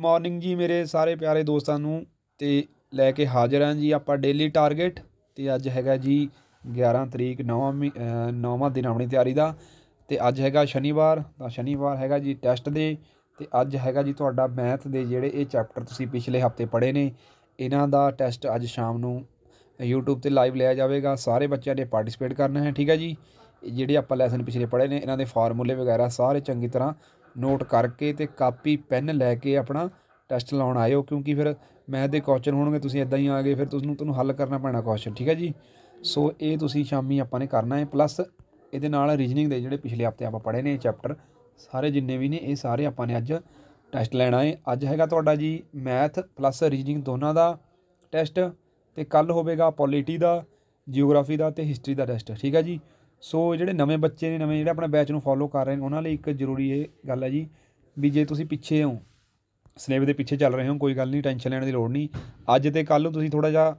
morning ਜੀ ਮੇਰੇ ਸਾਰੇ ਪਿਆਰੇ ਦੋਸਤਾਂ ਨੂੰ ਤੇ ਲੈ ਕੇ ਹਾਜ਼ਰ ਹਾਂ ਜੀ ਆਪਾਂ ਡੇਲੀ ਟਾਰਗੇਟ ਤੇ ਅੱਜ ਹੈਗਾ ਜੀ 11 ਤਰੀਕ 9ਵਾਂ 9ਵਾਂ ਦਿਨ ਆਪਣੀ ਤਿਆਰੀ ਦਾ ਤੇ ਅੱਜ ਹੈਗਾ ਸ਼ਨੀਵਾਰ ਤਾਂ ਸ਼ਨੀਵਾਰ ਹੈਗਾ ਜੀ ਟੈਸਟ ਦੇ ਤੇ ਅੱਜ ਹੈਗਾ ਜੀ ਤੁਹਾਡਾ ਮੈਥ ਦੇ ਜਿਹੜੇ ਇਹ ਚੈਪਟਰ ਤੁਸੀਂ ਪਿਛਲੇ ਹਫਤੇ ਪੜ੍ਹੇ ਨੇ ਇਹਨਾਂ ਦਾ ਟੈਸਟ ਅੱਜ ਸ਼ਾਮ ਨੂੰ YouTube ਤੇ ਲਾਈਵ ਲਿਆ ਜਾਵੇਗਾ ਸਾਰੇ ਬੱਚਿਆਂ ਨੇ ਪਾਰਟਿਸਿਪੇਟ ਕਰਨਾ ਹੈ ਠੀਕ ਹੈ ਜੀ ਜਿਹੜੇ ਆਪਾਂ ਲੈਸਨ ਪਿਛਲੇ ਪੜ੍ਹੇ ਨੇ ਇਹਨਾਂ ਦੇ ਫਾਰਮੂਲੇ ਵਗੈਰਾ ਸਾਰੇ ਚੰਗੀ ਤਰ੍ਹਾਂ ਨੋਟ ਕਰਕੇ ਤੇ ਕਾਪੀ ਪੈਨ ਲੈ ਕੇ ਆਪਣਾ ਟੈਸਟ ਲਾਉਣ ਆਇਓ ਕਿਉਂਕਿ ਫਿਰ ਮੈਥ ਦੇ ਕੁਐਸਚਨ ਹੋਣਗੇ ਤੁਸੀਂ ਇਦਾਂ ਹੀ ਆ ਗਏ ਫਿਰ ਤੁਹਾਨੂੰ ਤੁਹਾਨੂੰ ਹੱਲ ਕਰਨਾ ਪੈਣਾ ਕੁਐਸਚਨ ਠੀਕ ਹੈ ਜੀ ਸੋ ਇਹ ਤੁਸੀਂ ਸ਼ਾਮੀ ਆਪਾਂ ਨੇ ਕਰਨਾ ਹੈ ਪਲੱਸ ਇਹਦੇ ਨਾਲ ਰੀਜਨਿੰਗ ਦੇ ਜਿਹੜੇ ਪਿਛਲੇ ਹਫਤੇ ਆਪਾਂ ਪੜ੍ਹੇ ਨੇ ਚੈਪਟਰ ਸਾਰੇ ਜਿੰਨੇ ਵੀ ਨੇ ਇਹ ਸਾਰੇ ਆਪਾਂ ਨੇ ਅੱਜ ਟੈਸਟ ਲੈਣਾ ਹੈ ਅੱਜ ਹੈਗਾ ਤੁਹਾਡਾ ਜੀ ਮੈਥ ਪਲੱਸ ਰੀਜਨਿੰਗ ਦੋਨਾਂ ਦਾ ਟੈਸਟ ਤੇ ਕੱਲ ਹੋਵੇਗਾ ਪੋਲੀਟੀ ਦਾ ਜੀਓਗ੍ਰਾਫੀ ਦਾ ਤੇ ਹਿਸਟਰੀ ਦਾ ਟੈਸਟ ਠੀਕ ਹੈ ਜੀ ਸੋ ਜਿਹੜੇ ਨਵੇਂ ਬੱਚੇ ਨੇ ਨਵੇਂ ਜਿਹੜੇ ਆਪਣਾ ਬੈਚ ਨੂੰ ਫੋਲੋ ਕਰ ਰਹੇ ਨੇ ਉਹਨਾਂ ਲਈ ਇੱਕ ਜ਼ਰੂਰੀ ਇਹ ਗੱਲ ਹੈ ਜੀ ਵੀ ਜੇ ਤੁਸੀਂ ਪਿੱਛੇ ਹੋ ਸਲੇਬ ਦੇ ਪਿੱਛੇ ਚੱਲ ਰਹੇ ਹੋ ਕੋਈ ਗੱਲ ਨਹੀਂ ਟੈਨਸ਼ਨ ਲੈਣ ਦੀ ਲੋੜ ਨਹੀਂ ਅੱਜ ਤੇ ਕੱਲ ਨੂੰ ਤੁਸੀਂ ਥੋੜਾ ਜਿਹਾ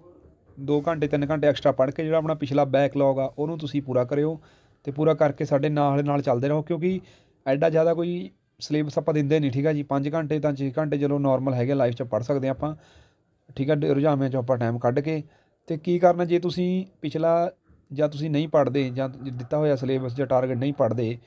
2 ਘੰਟੇ 3 ਘੰਟੇ ਐਕਸਟਰਾ ਪੜ੍ਹ ਕੇ ਜਿਹੜਾ ਆਪਣਾ ਪਿਛਲਾ ਬੈਕਲੌਗ ਆ ਉਹਨੂੰ ਤੁਸੀਂ ਪੂਰਾ ਕਰਿਓ ਤੇ ਪੂਰਾ ਕਰਕੇ ਸਾਡੇ ਨਾਲ ਨਾਲ ਚੱਲਦੇ ਰਹੋ ਕਿਉਂਕਿ ਐਡਾ ਜ਼ਿਆਦਾ ਕੋਈ ਸਿਲੇਬਸ ਆਪਾਂ ਦਿੰਦੇ ਨਹੀਂ ਠੀਕ ਆ ਜੀ 5 ਘੰਟੇ ਤਾਂ 6 ਘੰਟੇ ਚਲੋ ਨਾਰਮਲ ਹੈਗੇ ਲਾਈਫ 'ਚ ਪੜ੍ਹ ਸਕਦੇ ਆਪਾਂ ਠੀਕ ਆ ਰੁਝਾਵੇਂ 'ਚ ਆਪਾਂ ਟਾਈਮ ਕੱਢ ਕੇ ਤੇ ਕੀ ਕਰਨਾ ਜੇ ਤੁਸੀਂ ਪਿਛਲਾ ਜਾਂ ਤੁਸੀਂ ਨਹੀਂ ਪੜਦੇ ਜਾਂ ਦਿੱਤਾ ਹੋਇਆ ਸਿਲੇਬਸ ਜਾਂ ਟਾਰਗੇਟ ਨਹੀਂ ਪੜਦੇ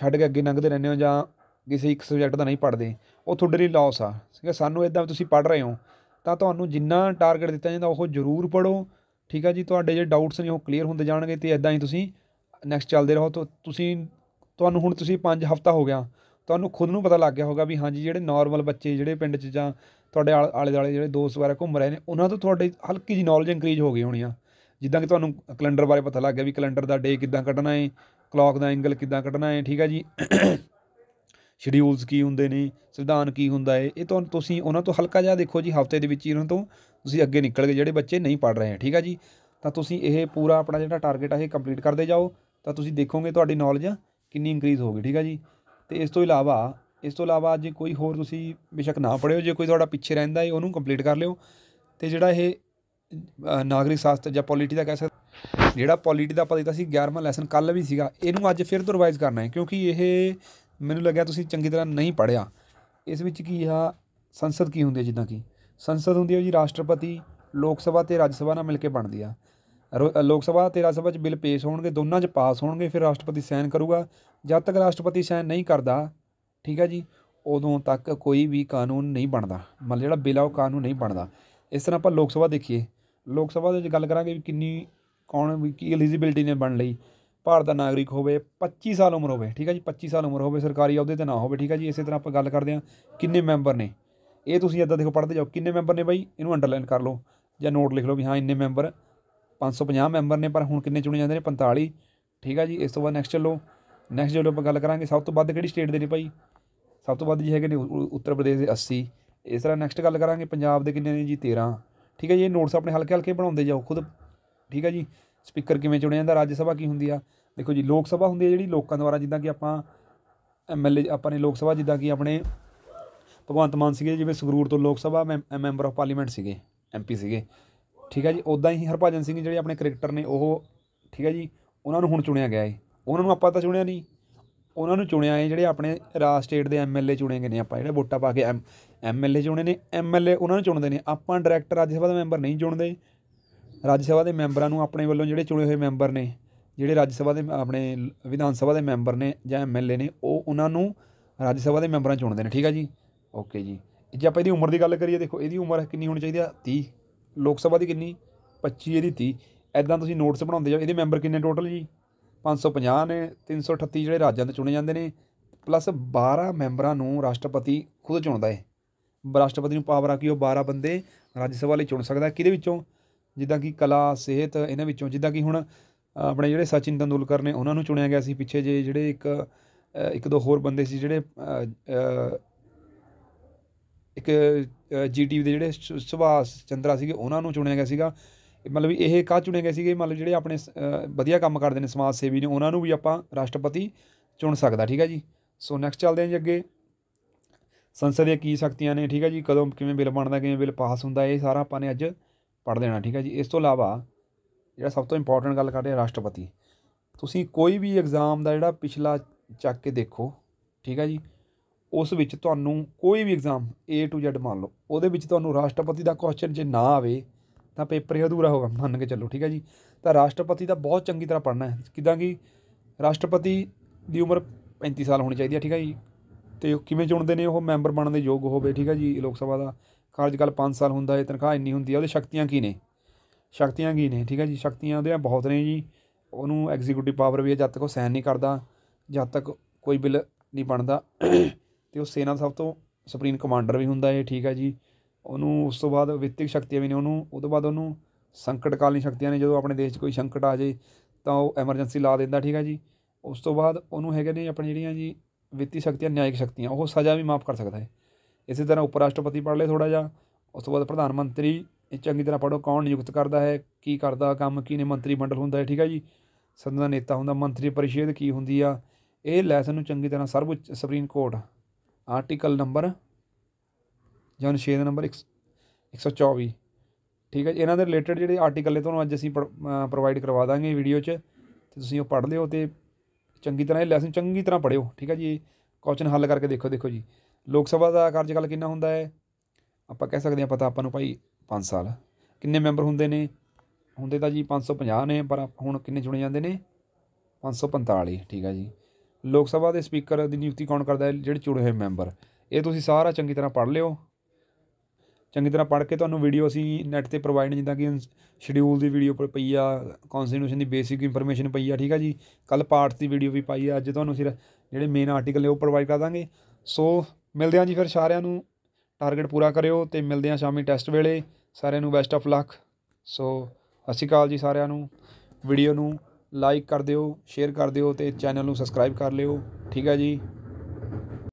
ਛੱਡ ਕੇ ਅੱਗੇ ਲੰਘਦੇ ਰਹਿੰਦੇ ਹੋ ਜਾਂ ਕਿਸੇ ਇੱਕ ਸਬਜੈਕਟ ਦਾ ਨਹੀਂ ਪੜਦੇ ਉਹ ਤੁਹਾਡੇ ਲਈ ਲਾਸ ਆ ਠੀਕ ਹੈ ਸਾਨੂੰ ਇਦਾਂ ਤੁਸੀਂ ਪੜ ਰਹੇ ਹੋ ਤਾਂ ਤੁਹਾਨੂੰ ਜਿੰਨਾ ਟਾਰਗੇਟ ਦਿੱਤਾ ਜਾਂਦਾ ਉਹ ਜ਼ਰੂਰ ਪੜੋ ਠੀਕ ਹੈ ਜੀ ਤੁਹਾਡੇ ਜੇ ਡਾਊਟਸ ਨੇ ਉਹ ਕਲੀਅਰ ਹੁੰਦੇ ਜਾਣਗੇ ਤੇ ਇਦਾਂ ਹੀ ਤੁਸੀਂ ਨੈਕਸਟ ਚੱਲਦੇ ਰਹੋ ਤਾਂ ਤੁਸੀਂ ਤੁਹਾਨੂੰ ਹੁਣ ਤੁਸੀਂ 5 ਹਫ਼ਤਾ ਹੋ ਗਿਆ ਤੁਹਾਨੂੰ ਖੁਦ ਨੂੰ ਪਤਾ ਲੱਗ ਗਿਆ ਹੋਗਾ ਵੀ ਹਾਂਜੀ ਜਿਹੜੇ ਨਾਰਮਲ ਬੱਚੇ ਜਿਹੜੇ ਪਿੰਡ 'ਚ ਜਾਂ ਤੁਹਾਡੇ ਆਲੇ ਦਾਲੇ ਜਿਹੜੇ ਦੋਸਤ ਵਗੈਰਾ ਘੁੰਮ ਰਹੇ ਨੇ ਉਹਨਾਂ ਤੋਂ ਤੁਹਾਡੇ ਹਲਕੀ ਜੀ ਨੌਲੇਜ ਇਨਕਰੀਜ਼ ਹੋ ਗਈ ਹੋਣੀ ਆ ਜਿੱਦਾਂ ਕਿ ਤੁਹਾਨੂੰ ਕੈਲੰਡਰ ਬਾਰੇ ਪਤਾ ਲੱਗ ਗਿਆ ਵੀ ਕੈਲੰਡਰ ਦਾ ਡੇ ਕਿੱਦਾਂ ਕੱਢਣਾ ਹੈ ਕਲੌਕ ਦਾ ਐਂਗਲ ਕਿੱਦਾਂ ਕੱਢਣਾ ਹੈ ਠੀਕ ਹੈ ਜੀ ਸ਼ਡਿਊਲਸ ਕੀ ਹੁੰਦੇ ਨੇ ਸਿਧਾਂਤ ਕੀ ਹੁੰਦਾ ਹੈ ਇਹ ਤੁਹਾਨੂੰ ਤੁਸੀਂ ਉਹਨਾਂ ਤੋਂ ਹਲਕਾ ਜਿਹਾ ਦੇਖੋ ਜੀ ਹਫਤੇ ਦੇ ਵਿੱਚ ਹੀ ਉਹਨਾਂ ਤੋਂ ਤੁਸੀਂ ਅੱਗੇ ਨਿਕਲ ਗਏ ਜਿਹੜੇ ਬੱਚੇ ਨਹੀਂ ਪੜ ਰਹੇ ਹੈ ਠੀਕ ਹੈ ਜੀ ਤਾਂ ਤੁਸੀਂ ਇਹ ਪੂਰਾ ਆਪਣਾ ਜਿਹੜਾ ਟਾਰਗੇਟ ਹੈ ਇਹ ਕੰਪਲੀਟ ਕਰਦੇ ਜਾਓ ਤਾਂ ਤੁਸੀਂ ਦੇਖੋਗੇ ਤੁਹਾਡੀ ਨੌਲੇਜ ਕਿੰਨੀ ਇਨਕਰੀਜ਼ ਹੋਗੀ ਠੀਕ ਹੈ ਜੀ ਤੇ ਇਸ ਤੋਂ ਇਲਾਵਾ ਇਸ ਤੋਂ ਇਲਾਵਾ ਜੇ ਕੋਈ ਹੋਰ ਤੁਸੀਂ ਬੇਸ਼ੱਕ ਨਾ ਪੜਿਓ ਜੇ ਕੋਈ ਤੁਹਾਡਾ ਪਿੱਛੇ ਰਹਿੰਦਾ ਹੈ ਉਹਨੂੰ ਕੰਪਲੀਟ ਕਰ ਲਿਓ ਤੇ ਜਿਹੜਾ ਇਹ ਨਾਗਰਿਕ ਸ਼ਾਸਤਰ ਜਾਂ ਪੋਲਿਟੀ ਦਾ ਕਹਿ ਸਕਦੇ ਜਿਹੜਾ ਪੋਲਿਟੀ ਦਾ ਆਪਾਂ ਦਿੱਤਾ ਸੀ 11ਵਾਂ ਲੈਸਨ ਕੱਲ ਵੀ ਸੀਗਾ ਇਹਨੂੰ ਅੱਜ ਫਿਰ ਤੋਂ ਰਿਵਾਈਜ਼ ਕਰਨਾ ਹੈ ਕਿਉਂਕਿ ਇਹ ਮੈਨੂੰ ਲੱਗਿਆ ਤੁਸੀਂ ਚੰਗੀ ਤਰ੍ਹਾਂ ਨਹੀਂ ਪੜਿਆ ਇਸ ਵਿੱਚ ਕੀ ਆ ਸੰਸਦ ਕੀ ਹੁੰਦੀ ਹੈ ਜਿੱਦਾਂ ਕਿ ਸੰਸਦ ਹੁੰਦੀ ਹੈ ਜੀ ਰਾਸ਼ਟਰਪਤੀ ਲੋਕ ਸਭਾ ਤੇ ਰਾਜ ਸਭਾ ਨਾਲ ਮਿਲ ਕੇ ਬਣਦੀ ਆ ਲੋਕ ਸਭਾ ਤੇ ਰਾਜ ਸਭਾ 'ਚ ਬਿੱਲ ਪੇਸ਼ ਹੋਣਗੇ ਦੋਨਾਂ 'ਚ ਪਾਸ ਹੋਣਗੇ ਫਿਰ ਰਾਸ਼ਟਰਪਤੀ ਸਾਈਨ ਕਰੂਗਾ ਜਦ ਤੱਕ ਰਾਸ਼ਟਰਪਤੀ ਸਾਈਨ ਨਹੀਂ ਕਰਦਾ ਠੀਕ ਹੈ ਜੀ ਉਦੋਂ ਤੱਕ ਕੋਈ ਵੀ ਕਾਨੂੰਨ ਨਹੀਂ ਬਣਦਾ ਮਤਲਬ ਜਿਹੜਾ ਬਿਲ ਆ ਉਹ ਕਾਨੂੰਨ ਨਹੀਂ ਬਣਦਾ ਇਸ ਤਰ੍ਹਾਂ ਆਪਾਂ ਲੋਕ ਸਭਾ ਦੇਖੀਏ ਲੋਕ ਸਭਾ ਦੇ ਵਿੱਚ ਗੱਲ ਕਰਾਂਗੇ ਵੀ ਕਿੰਨੀ ਕੌਣ ਵੀ ਕੀ ਐਲੀਜੀਬਿਲਟੀ ਨੇ ਬਣ ਲਈ ਭਾਰਤ ਦਾ ਨਾਗਰਿਕ ਹੋਵੇ 25 ਸਾਲ ਉਮਰ ਹੋਵੇ ਠੀਕ ਹੈ ਜੀ 25 ਸਾਲ ਉਮਰ ਹੋਵੇ ਸਰਕਾਰੀ ਅਹੁਦੇ ਤੇ ਨਾ ਹੋਵੇ ਠੀਕ ਹੈ ਜੀ ਇਸੇ ਤਰ੍ਹਾਂ ਆਪਾਂ ਗੱਲ ਕਰਦੇ ਹਾਂ ਕਿੰਨੇ ਮੈਂਬਰ ਨੇ ਇਹ ਤੁਸੀਂ ਇਦਾਂ ਦੇਖੋ ਪੜ੍ਹਦੇ ਜਾਓ ਕਿੰਨੇ ਮੈਂਬਰ ਨੇ ਬਾਈ ਇਹਨੂੰ ਅੰਡਰਲਾਈਨ ਕਰ ਲਓ ਜਾਂ ਨੋਟ ਲਿਖ ਲਓ ਵੀ ਹਾਂ ਇੰਨੇ ਮੈਂਬਰ 550 ਮੈਂਬਰ ਨੇ ਪਰ ਹੁਣ ਕਿੰਨੇ ਚੁਣੇ ਜਾਂਦੇ ਨੇ 45 ਠੀਕ ਹੈ ਜੀ ਇਸ ਤੋਂ ਬਾਅਦ ਨੈਕਸਟ ਚੱਲੋ ਨੈਕਸਟ ਜਿਹੜੇ ਆਪਾਂ ਗੱਲ ਕਰਾਂਗੇ ਸਭ ਤੋਂ ਵੱਧ ਕਿਹੜੀ ਸਟੇਟ ਦੇ ਨੇ ਭਾਈ ਸਭ ਤੋਂ ਵੱਧ ਜੀ ਹੈਗੇ ਨੇ ਉੱਤਰ ਪ੍ਰਦੇਸ਼ ਦੇ 80 ਇਸ ਤਰ੍ਹਾਂ ਨੈਕਸਟ ਗੱਲ ਕਰਾਂਗੇ ਪੰਜਾਬ ਦੇ ਕਿੰਨੇ ਨੇ ਜੀ 13 ਠੀਕ ਹੈ ਜੀ ਇਹ ਨੋਟਸ ਆਪਣੇ ਹਲਕੇ ਹਲਕੇ ਬਣਾਉਂਦੇ ਜਾਓ ਖੁਦ ਠੀਕ ਹੈ ਜੀ ਸਪੀਕਰ ਕਿਵੇਂ ਚੁਣਿਆ ਜਾਂਦਾ ਰਾਜ ਸਭਾ ਕੀ ਹੁੰਦੀ ਆ ਦੇਖੋ ਜੀ ਲੋਕ ਸਭਾ ਹੁੰਦੀ ਹੈ ਜਿਹੜੀ ਲੋਕਾਂ ਦੁਆਰਾ ਜਿੱਦਾਂ ਕਿ ਆਪਾਂ ਐਮਐਲਏ ਆਪਾਂ ਨੇ ਲੋਕ ਸਭਾ ਜਿੱਦਾਂ ਕਿ ਆਪਣੇ ਭਗਵੰਤ ਮਾਨ ਸੀਗੇ ਜਿਵੇਂ ਸੰਗਰੂਰ ਤੋਂ Lok Sabha member of parliament ਸੀਗੇ ਐਮਪੀ ਸੀਗੇ ਠੀਕ ਹੈ ਜੀ ਉਦਾਂ ਹੀ ਹਰਭਜਨ ਸਿੰਘ ਜਿਹੜੇ ਆਪਣੇ ਕ੍ਰਿਕਟਰ ਨੇ ਉਹ ਠੀਕ ਹੈ ਜੀ ਉਹਨਾਂ ਨੂੰ ਹੁਣ ਚੁਣਿਆ ਗਿਆ ਹੈ ਉਹਨਾਂ ਨੂੰ ਆਪਾਂ ਤਾਂ ਚੁਣਿਆ ਨਹੀਂ ਉਹਨਾਂ ਨੂੰ ਚੁਣਿਆ ਹੈ ਜਿਹੜੇ ਆਪਣੇ ਰਾਜ ਸਟੇਟ ਦੇ ਐਮਐਲਏ ਚੁਣੇ ਗਏ ਨੇ ਆਪਾਂ ਜਿਹੜੇ ਵੋਟਾਂ ਪਾ ਕੇ ਐਮ ਐਮਐਲਏ ਚੁਣੇ ਨੇ ਐਮਐਲਏ ਉਹਨਾਂ ਨੂੰ ਚੁਣਦੇ ਨੇ ਆਪਾਂ ਡਾਇਰੈਕਟ ਰਾਜ ਸਭਾ ਦੇ ਮੈਂਬਰ ਨਹੀਂ ਚੁਣਦੇ ਰਾਜ ਸਭਾ ਦੇ ਮੈਂਬਰਾਂ ਨੂੰ ਆਪਣੇ ਵੱਲੋਂ ਜਿਹੜੇ ਚੁਣੇ ਹੋਏ ਮੈਂਬਰ ਨੇ ਜਿਹੜੇ ਰਾਜ ਸਭਾ ਦੇ ਆਪਣੇ ਵਿਧਾਨ ਸਭਾ ਦੇ ਮੈਂਬਰ ਨੇ ਜਾਂ ਐਮਐਲਏ ਨੇ ਉਹ ਉਹਨਾਂ ਨੂੰ ਰਾਜ ਸਭਾ ਦੇ ਮੈਂਬਰਾਂ ਚੁਣਦੇ ਨੇ ਠੀਕ ਆ ਜੀ ਓਕੇ ਜੀ ਜੇ ਆਪਾਂ ਇਹਦੀ ਉਮਰ ਦੀ ਗੱਲ ਕਰੀਏ ਦੇਖੋ ਇਹਦੀ ਉਮਰ ਕਿੰਨੀ ਹੋਣੀ ਚਾਹੀਦੀ ਆ 30 ਲੋਕ ਸਭਾ ਦੀ ਕਿੰਨੀ 25 ਇਹਦੀ 30 ਐਦਾਂ ਤੁਸੀਂ ਨੋਟਸ ਬਣਾਉਂਦੇ ਜਾਓ ਇਹਦੇ ਮੈਂਬਰ ਕਿੰਨੇ ਟੋਟਲ ਜੀ 550 ਨੇ 338 ਜਿਹੜੇ ਰਾਜਾਂ ਦੇ ਚੁਣੇ ਜਾਂਦੇ ਨੇ ਪਲੱਸ 12 ਮੈਂਬਰਾਂ ਨੂੰ ਰਾਸ਼ਟਰਪਤੀ ਖੁਦ ਚੁਣਦਾ ਹੈ ਰਾਸ਼ਟਰਪਤੀ ਨੂੰ ਪਾਵਰ ਆ ਕਿ ਉਹ 12 ਬੰਦੇ ਰਾਜ ਸਭਾ ਲਈ ਚੁਣ ਸਕਦਾ ਕਿਹਦੇ ਵਿੱਚੋਂ ਜਿੱਦਾਂ ਕਿ ਕਲਾ ਸਿਹਤ ਇਹਨਾਂ ਵਿੱਚੋਂ ਜਿੱਦਾਂ ਕਿ ਹੁਣ ਆਪਣੇ ਜਿਹੜੇ ਸਚਿਨ ਤੰਦੂਲਕਰ ਨੇ ਉਹਨਾਂ ਨੂੰ ਚੁਣਿਆ ਗਿਆ ਸੀ ਪਿੱਛੇ ਜੇ ਜਿਹੜੇ ਇੱਕ ਇੱਕ ਦੋ ਹੋਰ ਬੰਦੇ ਸੀ ਜਿਹੜੇ ਇੱਕ ਜੀਟੀਵੀ ਦੇ ਜਿਹੜੇ ਸੁਭਾਸ਼ ਚੰਦਰਾ ਸੀਗੇ ਉਹਨਾਂ ਨੂੰ ਚੁਣਿਆ ਗਿਆ ਸੀਗਾ ਮਤਲਬ ਇਹ ਕਾ ਚੁਣੇ ਗਏ ਸੀਗੇ ਮਤਲਬ ਜਿਹੜੇ ਆਪਣੇ ਵਧੀਆ ਕੰਮ ਕਰਦੇ ਨੇ ਸਮਾਜ ਸੇਵੀ ਨੇ ਉਹਨਾਂ ਨੂੰ ਵੀ ਆਪਾਂ ਰਾਸ਼ਟਰਪਤੀ ਚੁਣ ਸਕਦਾ ਠੀਕ ਹੈ ਜੀ ਸੋ ਨੈਕਸਟ ਚੱਲਦੇ ਹਾਂ ਜੀ ਅੱਗੇ ਸੰਸਦ ਦੀਆਂ ਕੀ ਸ਼ਕਤੀਆਂ ਨੇ ਠੀਕ ਹੈ ਜੀ ਕਦੋਂ ਕਿਵੇਂ ਬਿੱਲ ਬਣਦਾ ਕਿਵੇਂ ਬਿੱਲ ਪਾਸ ਹੁੰਦਾ ਇਹ ਸਾਰਾ ਆਪਾਂ ਨੇ ਅੱਜ ਪੜ੍ਹ ਲੈਣਾ ਠੀਕ ਹੈ ਜੀ ਇਸ ਤੋਂ ਇਲਾਵਾ ਜਿਹੜਾ ਸਭ ਤੋਂ ਇੰਪੋਰਟੈਂਟ ਗੱਲ ਕਰਦੇ ਆ ਰਾਸ਼ਟਰਪਤੀ ਤੁਸੀਂ ਕੋਈ ਵੀ ਐਗਜ਼ਾਮ ਦਾ ਜਿਹੜਾ ਪਿਛਲਾ ਚੱਕ ਕੇ ਦੇਖੋ ਠੀਕ ਹੈ ਜੀ ਉਸ ਵਿੱਚ ਤੁਹਾਨੂੰ ਕੋਈ ਵੀ ਐਗਜ਼ਾਮ A to Z ਮੰਨ ਲਓ ਉਹਦੇ ਵਿੱਚ ਤੁਹਾਨੂੰ ਰਾਸ਼ਟਰਪਤੀ ਦਾ ਕੁਐਸਚਨ ਜੇ ਨਾ ਆਵੇ ਤਾਂ ਪੇਪਰ ਹੀ ਅਧੂਰਾ ਹੋਗਾ ਮੰਨ ਕੇ ਚੱਲੋ ਠੀਕ ਹੈ ਜੀ ਤਾਂ ਰਾਸ਼ਟਰਪਤੀ ਦਾ ਬਹੁਤ ਚੰਗੀ ਤਰ੍ਹਾਂ ਪੜਨਾ ਹੈ ਕਿਦਾਂ ਕਿ ਰਾਸ਼ਟਰਪਤੀ ਦੀ ਉਮਰ 35 ਸਾਲ ਹੋਣੀ ਚਾਹੀਦੀ ਹੈ ਠੀਕ ਹੈ ਜੀ ਤੇ ਉਹ ਕਿਵੇਂ ਚੁਣਦੇ ਨੇ ਉਹ ਮੈਂਬਰ ਬਣਨ ਦੇ ਯੋਗ ਹੋਵੇ ਠੀਕ ਹੈ ਜੀ ਲੋਕ ਸਭਾ ਦਾ ਕਾਰਜਕਾਲ 5 ਸਾਲ ਹੁੰਦਾ ਹੈ ਤਨਖਾਹ ਇੰਨੀ ਹੁੰਦੀ ਹੈ ਉਹਦੇ ਸ਼ਕਤੀਆਂ ਕੀ ਨੇ ਸ਼ਕਤੀਆਂ ਕੀ ਨੇ ਠੀਕ ਹੈ ਜੀ ਸ਼ਕਤੀਆਂ ਉਹਦੇ ਬਹੁਤ ਨੇ ਜੀ ਉਹਨੂੰ ਐਗਜ਼ੀਕਿਊਟਿਵ ਪਾਵਰ ਵੀ ਹੈ ਜਦ ਤੱਕ ਉਹ ਸਾਈਨ ਨਹੀਂ ਕਰਦਾ ਜਦ ਤੱਕ ਕੋਈ ਬਿੱਲ ਨਹੀਂ ਬਣਦਾ ਤੇ ਉਹ ਸੈਨਾ ਸਭ ਤੋਂ ਸੁਪਰੀਮ ਕਮਾਂਡਰ ਵੀ ਹੁੰਦਾ ਹੈ ਠੀਕ ਹੈ ਜੀ ਉਹਨੂੰ ਉਸ ਤੋਂ ਬਾਅਦ ਵਿੱਤਿਕ ਸ਼ਕਤੀਆਂ ਵੀ ਨੇ ਉਹਨੂੰ ਉਸ ਤੋਂ ਬਾਅਦ ਉਹਨੂੰ ਸੰਕਟਕਾਲੀ ਸ਼ਕਤੀਆਂ ਨੇ ਜਦੋਂ ਆਪਣੇ ਦੇਸ਼ 'ਚ ਕੋਈ ਸੰਕਟ ਆ ਜਾਏ ਤਾਂ ਉਹ ਐਮਰਜੈਂਸੀ ਲਾ ਦਿੰਦਾ ਠੀਕ ਹੈ ਜੀ ਉਸ ਤੋਂ ਬਾਅਦ ਉਹਨੂੰ ਹੈਗੇ ਨੇ ਆਪਣੀ ਜਿਹੜੀਆਂ ਜੀ ਵਿੱਤੀ ਸ਼ਕਤੀਆਂ ਨਿਆਇਕ ਸ਼ਕਤੀਆਂ ਉਹ ਸਜ਼ਾ ਵੀ ਮਾਫ ਕਰ ਸਕਦਾ ਹੈ ਇਸੇ ਤਰ੍ਹਾਂ ਉਪ ਰਾਸ਼ਟਰਪਤੀ ਪੜ੍ਹ ਲੈ ਥੋੜਾ ਜਿਹਾ ਉਸ ਤੋਂ ਬਾਅਦ ਪ੍ਰਧਾਨ ਮੰਤਰੀ ਇਹ ਚੰਗੀ ਤਰ੍ਹਾਂ ਪੜੋ ਕੌਣ ਨਿਯੁਕਤ ਕਰਦਾ ਹੈ ਕੀ ਕਰਦਾ ਕੰਮ ਕੀ ਨੇ ਮੰਤਰੀ ਮੰਡਲ ਹੁੰਦਾ ਹੈ ਠੀਕ ਹੈ ਜੀ ਸੰਸਦ ਦਾ ਨੇਤਾ ਹੁੰਦਾ ਮੰਤਰੀ ਪਰਿਸ਼ਦ ਕੀ ਹੁੰਦੀ ਆ ਇਹ ਲੈਸਨ ਨੂੰ ਚੰਗੀ ਤਰ੍ਹਾਂ ਸਰਵ ਸੁਪਰੀਮ ਕੋਰਟ ਆਰਟੀਕਲ ਨੰਬਰ ਜਾਂ ਅਨੁਛੇਦ ਨੰਬਰ 124 ਠੀਕ ਹੈ ਜੀ ਇਹਨਾਂ ਦੇ ਰਿਲੇਟਡ ਜਿਹੜੇ ਆਰਟੀਕਲ ਨੇ ਤੁਹਾਨੂੰ ਅੱਜ ਅਸੀਂ ਪ੍ਰੋਵਾਈਡ ਕਰਵਾ ਦਾਂਗੇ ਵੀਡੀਓ 'ਚ ਤੇ ਤੁਸੀਂ ਉਹ ਪੜ੍ਹ ਲਿਓ ਤੇ ਚੰਗੀ ਤਰ੍ਹਾਂ ਇਹ ਲੈਸਨ ਚੰਗੀ ਤਰ੍ਹਾਂ ਪੜਿਓ ਠੀਕ ਹੈ ਜੀ ਕੁਐਸਚਨ ਹੱਲ ਕਰਕੇ ਦੇਖੋ ਦੇਖੋ ਜੀ ਲੋਕ ਸਭਾ ਦਾ ਕਾਰਜਕਾਲ ਕਿੰਨਾ ਹੁੰਦਾ ਹੈ ਆਪਾਂ ਕਹਿ ਸਕਦੇ ਹਾਂ ਪਤਾ ਆਪਾਂ ਨੂੰ ਭਾਈ 5 ਸਾਲ ਕਿੰਨੇ ਮੈਂਬਰ ਹੁੰਦੇ ਨੇ ਹੁੰਦੇ ਤਾਂ ਜੀ 550 ਨੇ ਪਰ ਹੁਣ ਕਿੰਨੇ ਚੁਣੇ ਜਾਂਦੇ ਨੇ 545 ਠੀਕ ਹੈ ਜੀ ਲੋਕ ਸਭਾ ਦੇ ਸਪੀਕਰ ਦੀ ਨਿਯੁਕਤੀ ਕੌਣ ਕਰਦਾ ਹੈ ਜਿਹੜੇ ਚੁਣੇ ਹੋਏ ਮੈਂਬਰ ਇਹ ਤੁਸੀਂ ਸਾਰਾ ਚੰਗੀ ਤਰ੍ਹਾਂ ਪੜ੍ਹ ਲਿਓ ਚੰਗੀ ਤਰ੍ਹਾਂ ਪੜ੍ਹ ਕੇ ਤੁਹਾਨੂੰ ਵੀਡੀਓ ਅਸੀਂ ਨੈਟ 'ਤੇ ਪ੍ਰੋਵਾਈਡ ਜਿੱਦਾਂ ਕਿ ਸ਼ਡਿਊਲ ਦੀ ਵੀਡੀਓ ਪਈ ਆ ਕਨਸਟੀਟਿਊਸ਼ਨ ਦੀ ਬੇਸਿਕ ਇਨਫੋਰਮੇਸ਼ਨ ਪਈ ਆ ਠੀਕ ਆ ਜੀ ਕੱਲ ਪਾਰਟ ਦੀ ਵੀਡੀਓ ਵੀ ਪਾਈ ਆ ਅੱਜ ਤੁਹਾਨੂੰ ਸਿਰ ਜਿਹੜੇ ਮੇਨ ਆਰਟੀਕਲ ਨੇ ਉਹ ਪ੍ਰੋਵਾਈਡ ਕਰ ਦਾਂਗੇ ਸੋ ਮਿਲਦੇ ਹਾਂ ਜੀ ਫਿਰ ਸਾਰਿਆਂ ਨੂੰ ਟਾਰਗੇਟ ਪੂਰਾ ਕਰਿਓ ਤੇ ਮਿਲਦੇ ਹਾਂ ਸ਼ਾਮੀ ਟੈਸਟ ਵੇਲੇ ਸਾਰਿਆਂ ਨੂੰ ਬੈਸਟ ਆਫ ਲੱਕ ਸੋ ਅਸੀਂ ਕਾਲ ਜੀ ਸਾਰਿਆਂ ਨੂੰ ਵੀਡੀਓ ਨੂੰ ਲਾਈਕ ਕਰ ਦਿਓ ਸ਼ੇਅਰ ਕਰ ਦਿਓ ਤੇ ਚੈਨਲ ਨੂੰ ਸਬਸਕ੍ਰਾਈਬ ਕਰ ਲਿਓ ਠੀਕ ਹੈ ਜੀ